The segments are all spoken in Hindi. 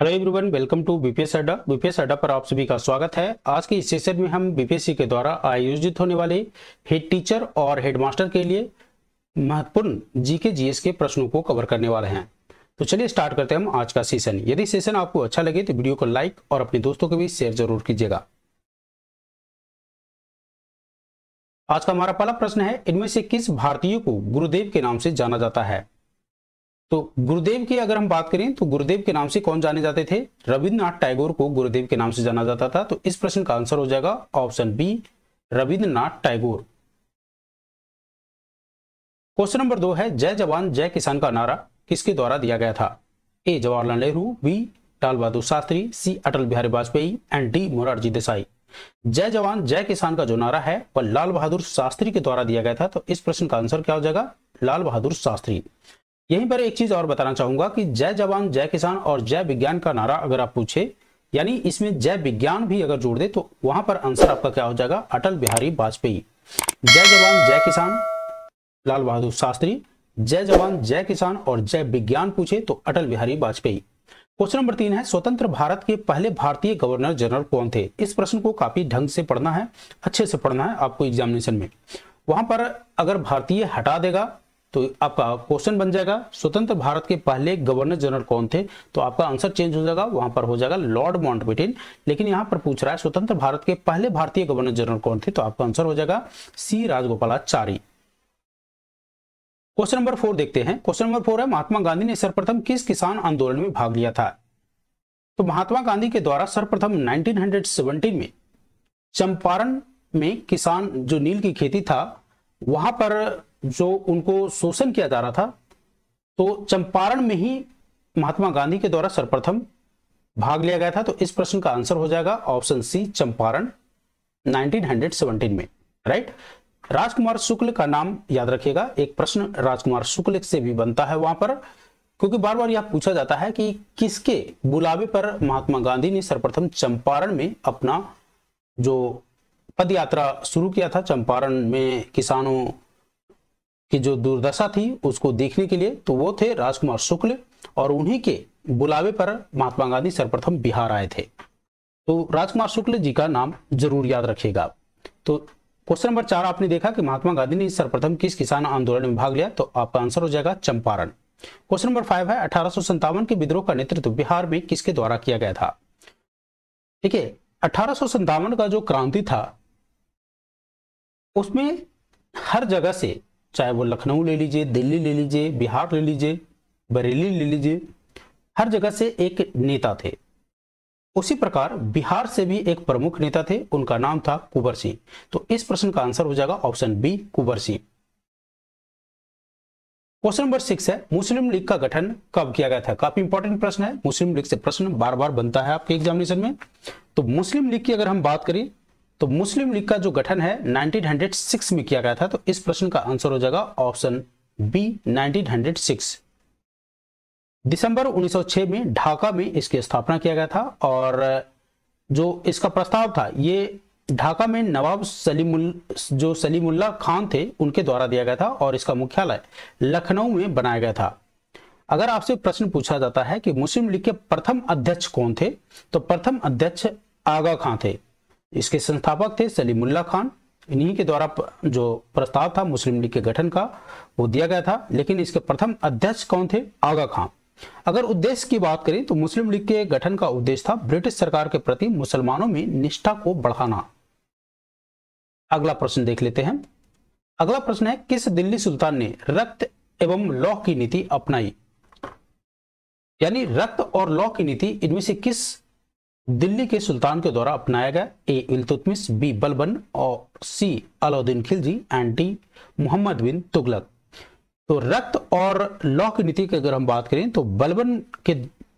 hello everyone welcome to BPS Adda BPS Adda पर आप सभी का स्वागत है आज के इस सेशन में हम बीपीएससी के द्वारा आयोजित होने वाले हेड टीचर और हेडमास्टर के लिए महत्वपूर्ण जीके जीएस के प्रश्नों को कवर करने वाले हैं तो चलिए स्टार्ट करते हैं हम आज का सेशन यदि सेशन आपको अच्छा लगे तो वीडियो को लाइक और अपने दोस्तों को भी शेयर जरूर कीजिएगा आज का हमारा पहला प्रश्न है इनमें से किस भारतीय को गुरुदेव के नाम से जाना जाता है तो गुरुदेव की अगर हम बात करें तो गुरुदेव के नाम से कौन जाने जाते थे रविन्द्रनाथ टैगोर को गुरुदेव के नाम से जाना जाता था तो इस प्रश्न का आंसर हो जाएगा option B Rabindranath Tagore question number दो है जय जवान जय किसान का नारा किसके द्वारा दिया गया था A Jawaharlal Nehru B Lal Bahadur Shastri C Atal Bihari Vajpayee and D Morarji Desai जय जवान जय किसान का जो नारा है वह लाल बहादुर शास्त्री के द्वारा दिया गया था तो इस प्रश्न का आंसर क्या हो जाएगा लाल बहादुर शास्त्री यहीं पर एक चीज और बताना चाहूंगा कि जय जवान जय किसान और जय विज्ञान का नारा अगर आप पूछे यानी इसमें जय विज्ञान भी अगर जोड़ दे तो वहां पर आंसर आपका क्या हो जाएगा अटल बिहारी वाजपेयी जय जवान जय किसान लाल बहादुर शास्त्री जय जवान जय किसान और जय विज्ञान पूछे तो अटल बिहारी वाजपेयी क्वेश्चन नंबर तीन है स्वतंत्र भारत के पहले भारतीय गवर्नर जनरल कौन थे इस प्रश्न को काफी ढंग से पढ़ना है अच्छे से पढ़ना है आपको एग्जामिनेशन में वहां पर अगर भारतीय हटा देगा तो आपका क्वेश्चन बन जाएगा स्वतंत्र भारत के पहले गवर्नर जनरल कौन थे तो आपका आंसर चेंज हो जाएगा वहां पर हो जाएगा लॉर्ड माउंटबेटन लेकिन यहां पर पूछ रहा है स्वतंत्र भारत के पहले भारतीय गवर्नर जनरल कौन थे तो आपका आंसर हो जाएगा C Rajagopalachari question number four देखते हैं क्वेश्चन नंबर फोर है महात्मा गांधी ने सर्वप्रथम किस किसान आंदोलन में भाग लिया था तो महात्मा गांधी के द्वारा सर्वप्रथम 1917 में चंपारण में किसान जो नील की खेती था वहां पर जो उनको शोषण किया जा रहा था तो चंपारण में ही महात्मा गांधी के द्वारा सर्वप्रथम भाग लिया गया था तो इस प्रश्न का आंसर हो जाएगा ऑप्शन सी चंपारण 1917 में राइट राजकुमार शुक्ल का नाम याद रखिएगा एक प्रश्न राजकुमार शुक्ल से भी बनता है वहां पर क्योंकि बार बार यह पूछा जाता है कि किसके बुलावे पर महात्मा गांधी ने सर्वप्रथम चंपारण में अपना जो पद यात्रा शुरू किया था चंपारण में किसानों की जो दुर्दशा थी उसको देखने के लिए तो वो थे राजकुमार शुक्ल और उन्हीं के बुलावे पर महात्मा गांधी सर्वप्रथम बिहार आए थे तो राजकुमार शुक्ल जी का नाम जरूर याद रखिएगा तो क्वेश्चन नंबर चार आपने देखा कि महात्मा गांधी ने सर्वप्रथम किस किसान आंदोलन में भाग लिया तो आपका आंसर हो जाएगा चंपारण क्वेश्चन नंबर फाइव है अठारह के विद्रोह का नेतृत्व बिहार में किसके द्वारा किया गया था ठीक है अठारह का जो क्रांति था उसमें हर जगह से चाहे वो लखनऊ ले लीजिए दिल्ली ले लीजिए बिहार ले लीजिए बरेली ले लीजिए हर जगह से एक नेता थे उसी प्रकार बिहार से भी एक प्रमुख नेता थे उनका नाम था कुंवर सिंह तो इस प्रश्न का आंसर हो जाएगा option B Kunwar Singh question number six है मुस्लिम लीग का गठन कब किया गया था काफी इंपॉर्टेंट प्रश्न है मुस्लिम लीग से प्रश्न बार बार बनता है आपके एग्जामिनेशन में तो मुस्लिम लीग की अगर हम बात करें तो मुस्लिम लीग का जो गठन है 1906 में किया गया था तो इस प्रश्न का आंसर हो जाएगा ऑप्शन बी 1906 दिसंबर 1906 में ढाका में इसकी स्थापना किया गया था और जो इसका प्रस्ताव था ये ढाका में नवाब सलीमुल जो सलीमुल्ला खान थे उनके द्वारा दिया गया था और इसका मुख्यालय लखनऊ में बनाया गया था अगर आपसे प्रश्न पूछा जाता है कि मुस्लिम लीग के प्रथम अध्यक्ष कौन थे तो प्रथम अध्यक्ष आगा खां थे इसके संस्थापक थे सलीमुल्ला खान इन्हीं के द्वारा जो प्रस्ताव था मुस्लिम लीग के गठन का वो दिया गया था लेकिन इसके प्रथम अध्यक्ष कौन थे आगा खान अगर उद्देश्य की बात करें तो मुस्लिम लीग के गठन का उद्देश्य था ब्रिटिश सरकार के प्रति मुसलमानों में निष्ठा को बढ़ाना अगला प्रश्न देख लेते हैं अगला प्रश्न है किस दिल्ली सुल्तान ने रक्त एवं लौह की नीति अपनाई यानी रक्त और लौह की नीति इनमें से किस दिल्ली के सुल्तान के द्वारा अपनाया गया ए इलतुतमिस बी बलबन और C Alauddin Khilji and D Mohammad bin Tughlaq तो रक्त और लौ की नीति की अगर हम बात करें तो बलबन के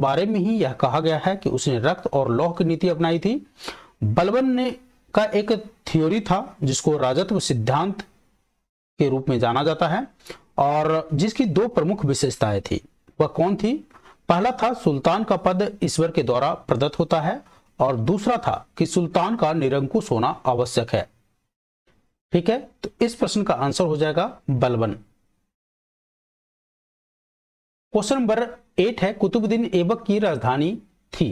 बारे में ही यह कहा गया है कि उसने रक्त और लौह की नीति अपनाई थी बलबन ने का एक थ्योरी था जिसको राजत्व सिद्धांत के रूप में जाना जाता है और जिसकी दो प्रमुख विशेषताएं थी वह कौन थी पहला था सुल्तान का पद ईश्वर के द्वारा प्रदत्त होता है और दूसरा था कि सुल्तान का निरंकुश होना आवश्यक है ठीक है तो इस प्रश्न का आंसर हो जाएगा बलबन क्वेश्चन नंबर एट है कुतुबुद्दीन ऐबक की राजधानी थी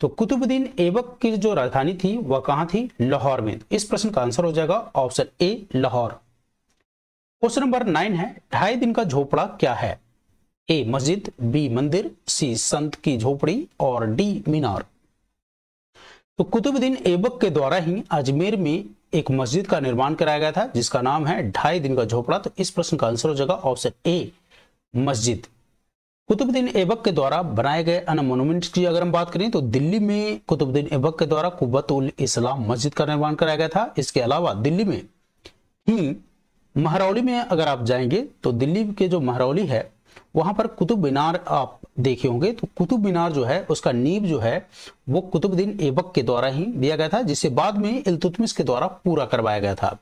तो कुतुबुद्दीन ऐबक की जो राजधानी थी वह कहां थी लाहौर में इस प्रश्न का आंसर हो जाएगा option A Lahore question number nine है ढाई दिन का झोपड़ा क्या है ए मस्जिद बी मंदिर सी संत की झोपड़ी और डी मीनार तो कुतुबुद्दीन ऐबक के द्वारा ही अजमेर में एक मस्जिद का निर्माण कराया गया था जिसका नाम है ढाई दिन का झोपड़ा तो इस प्रश्न का आंसर हो जाएगा ऑप्शन ए मस्जिद कुतुबुद्दीन ऐबक के द्वारा बनाए गए अन्य मोनूमेंट की अगर हम बात करें तो दिल्ली में कुतुबुद्दीन ऐबक के द्वारा कुबत उल इस्लाम मस्जिद का निर्माण कराया गया था इसके अलावा दिल्ली में ही महरौली में अगर आप जाएंगे तो दिल्ली के जो महरौली है वहां पर कुतुब मीनार आप देखे होंगे तो कुतुब मीनार जो है उसका नींव जो है वो कुतुबुद्दीन ऐबक के द्वारा ही दिया गया था जिसे बाद में इलतुतमिस के द्वारा पूरा करवाया गया था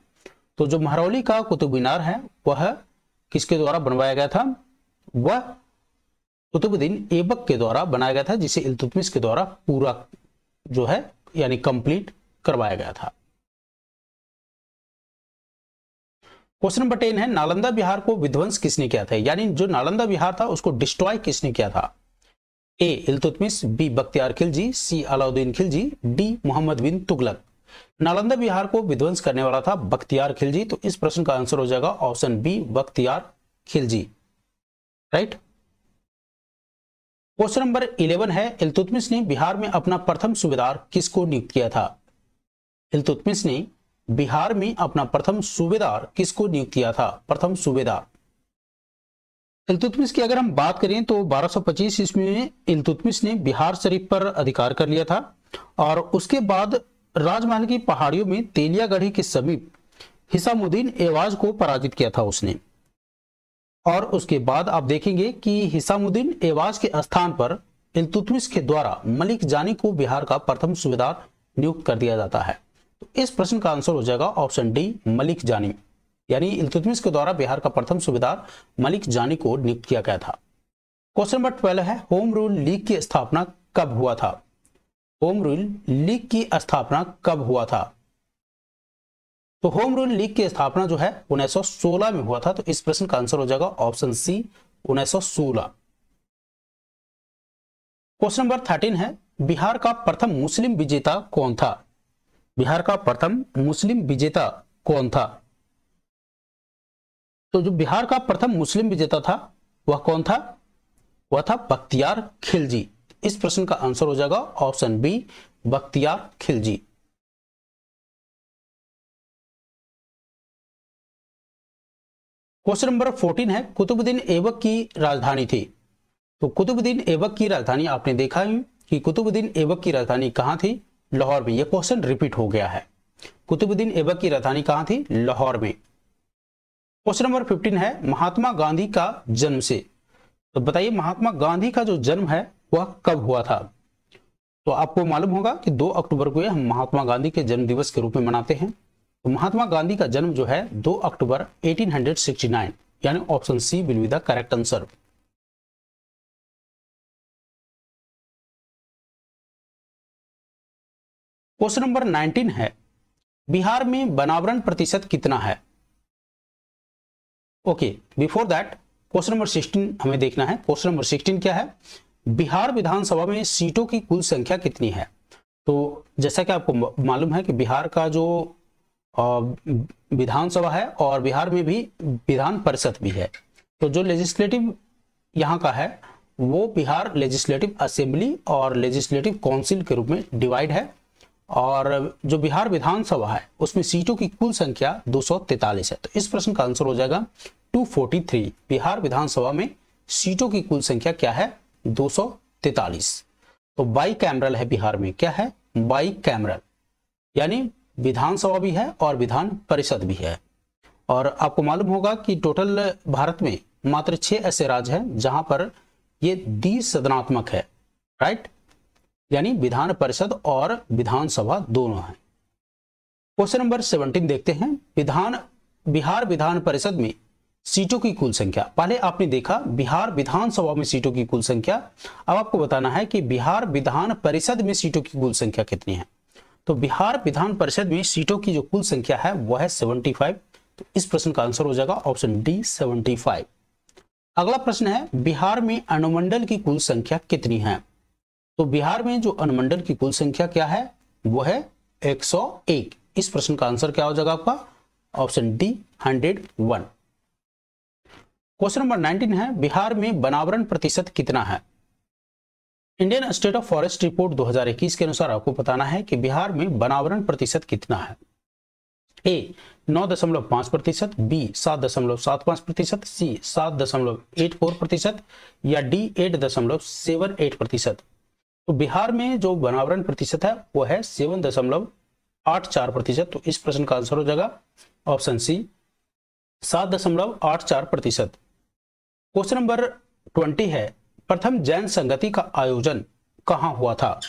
तो जो महरौली का कुतुब मीनार है वह किसके द्वारा बनवाया गया था वह कुतुबुद्दीन ऐबक के द्वारा बनाया गया था जिसे इलतुतमिस के द्वारा पूरा जो है यानी कंप्लीट करवाया गया था क्वेश्चन नंबर टेन है नालंदा बिहार को विध्वंस किसने किया था यानी जो नालंदा बिहार था उसको डिस्ट्रॉय किसने किया था A Iltutmish B Bakhtiyar Khilji C Alauddin Khilji D Mohammad bin Tughlaq Nalanda Bihar को विध्वंस करने वाला था बख्तियार खिलजी तो इस प्रश्न का आंसर हो जाएगा option B Bakhtiyar Khilji right question number eleven है इलतुतमिस ने बिहार में अपना प्रथम सूबेदार किसको नियुक्त किया था इलतुतमिस ने बिहार में अपना प्रथम सूबेदार किसको नियुक्त किया था प्रथम सूबेदार इलतुतमिश की अगर हम बात करें तो 1225 ईस्वी में इलतुतमिश ने बिहार शरीफ पर अधिकार कर लिया था और उसके बाद राजमहल की पहाड़ियों में तेलियागढ़ी के समीप हिसामुद्दीन एवाज को पराजित किया था उसने और उसके बाद आप देखेंगे कि हिसामुद्दीन एवाज के स्थान पर इलतुतमिश के द्वारा मलिक जानी को बिहार का प्रथम सूबेदार नियुक्त कर दिया जाता है इस प्रश्न का आंसर हो जाएगा ऑप्शन डी मलिक जानी यानी इल्तुतमिश के द्वारा बिहार का प्रथम सुबेदार मलिक जानी को नियुक्त किया गया था क्वेश्चन नंबर ट्वेल्व है होम रूल लीग की स्थापना कब हुआ था होम रूल लीग की स्थापना कब हुआ था तो होम रूल लीग की स्थापना जो है 1916 में हुआ था तो इस प्रश्न का आंसर हो जाएगा option C 1916 question number thirteen है बिहार का प्रथम मुस्लिम विजेता कौन था बिहार का प्रथम मुस्लिम विजेता कौन था तो जो बिहार का प्रथम मुस्लिम विजेता था वह कौन था वह था बख्तियार खिलजी इस प्रश्न का आंसर हो जाएगा option B Bakhtiyar Khilji question number fourteen है कुतुबुद्दीन ऐबक की राजधानी थी तो कुतुबुद्दीन ऐबक की राजधानी आपने देखा है कि कुतुबुद्दीन ऐबक की राजधानी कहां थी लाहौर में यह क्वेश्चन रिपीट हो गया है कुतुबुद्दीन ऐबक की राजधानी कहां थी लाहौर में क्वेश्चन नंबर फिफ्टीन है महात्मा गांधी का जन्म से तो बताइए महात्मा गांधी का जो जन्म है वह कब हुआ था तो आपको मालूम होगा कि 2 अक्टूबर को यह हम महात्मा गांधी के जन्म दिवस के रूप में मनाते हैं तो महात्मा गांधी का जन्म जो है 2 अक्टूबर 1869 यानी option C will be the correct answer question number 19 है बिहार में बनावरण प्रतिशत कितना है okay before that question number 16 हमें देखना है क्वेश्चन नंबर 16 क्या है बिहार विधानसभा में सीटों की कुल संख्या कितनी है तो जैसा कि आपको मालूम है कि बिहार का जो विधानसभा है और बिहार में भी विधान परिषद भी है तो जो लेजिस्लेटिव यहाँ का है वो बिहार लेजिस्लेटिव असेंबली और लेजिस्लेटिव काउंसिल के रूप में डिवाइड है और जो बिहार विधानसभा है उसमें सीटों की कुल संख्या दो है तो इस प्रश्न का आंसर हो जाएगा 243 बिहार विधानसभा में सीटों की कुल संख्या क्या है दो तो बाई कैमरल है बिहार में क्या है बाई कैमरल यानी विधानसभा भी है और विधान परिषद भी है और आपको मालूम होगा कि टोटल भारत में मात्र छह ऐसे राज्य हैं जहां पर ये द्विसदनात्मक है राइट यानी विधान परिषद और विधानसभा दोनों है क्वेश्चन नंबर सेवनटीन देखते हैं विधान बिहार विधान परिषद में सीटों की कुल संख्या पहले आपने देखा बिहार विधानसभा में सीटों की कुल संख्या अब आपको बताना है कि बिहार विधान परिषद में सीटों की कुल संख्या कितनी है तो बिहार विधान परिषद में सीटों की जो कुल संख्या है वह है सेवनटी फाइव तो इस प्रश्न का आंसर हो जाएगा ऑप्शन डी फाइव अगला प्रश्न है बिहार में अनुमंडल की कुल संख्या कितनी है तो बिहार में जो अनुमंडल की कुल संख्या क्या है वो है 101 इस प्रश्न का आंसर क्या हो जाएगा आपका ऑप्शन डी 101 क्वेश्चन नंबर 19 है बिहार में बनावरण प्रतिशत कितना है Indian state of forest report 2021 के अनुसार आपको बताना है कि बिहार में बनावरण प्रतिशत कितना है ए नौ दशमलव पांच प्रतिशत बी सात दशमलव सात पांच प्रतिशत सी सात दशमलव एट फोर प्रतिशत या डी एट दशमलव सेवन एट प्रतिशत तो बिहार में जो वनावरण प्रतिशत है वो है सेवन दशमलव आठ चार प्रतिशत तो इस प्रश्न का आंसर हो जाएगा ऑप्शन सी सात दशमलव आठ चार प्रतिशत क्वेश्चन नंबर ट्वेंटी है प्रथम जैन संगति का आयोजन कहां हुआ था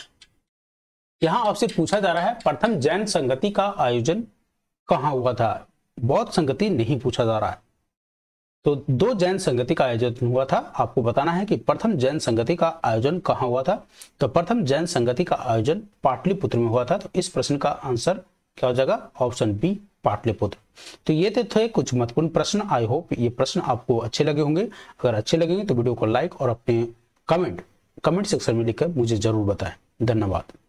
यहां आपसे पूछा जा रहा है प्रथम जैन संगति का आयोजन कहां हुआ था बौद्ध संगति नहीं पूछा जा रहा है तो दो जैन संगति का आयोजन हुआ था आपको बताना है कि प्रथम जैन संगति का आयोजन कहाँ हुआ था तो प्रथम जैन संगति का आयोजन पाटलिपुत्र में हुआ था तो इस प्रश्न का आंसर क्या हो जाएगा ऑप्शन बी पाटलिपुत्र तो ये थे, थे कुछ महत्वपूर्ण प्रश्न आई होप ये प्रश्न आपको अच्छे लगे होंगे अगर अच्छे लगेंगे तो वीडियो को लाइक और अपने कमेंट कमेंट सेक्शन में लिखकर मुझे जरूर बताएं धन्यवाद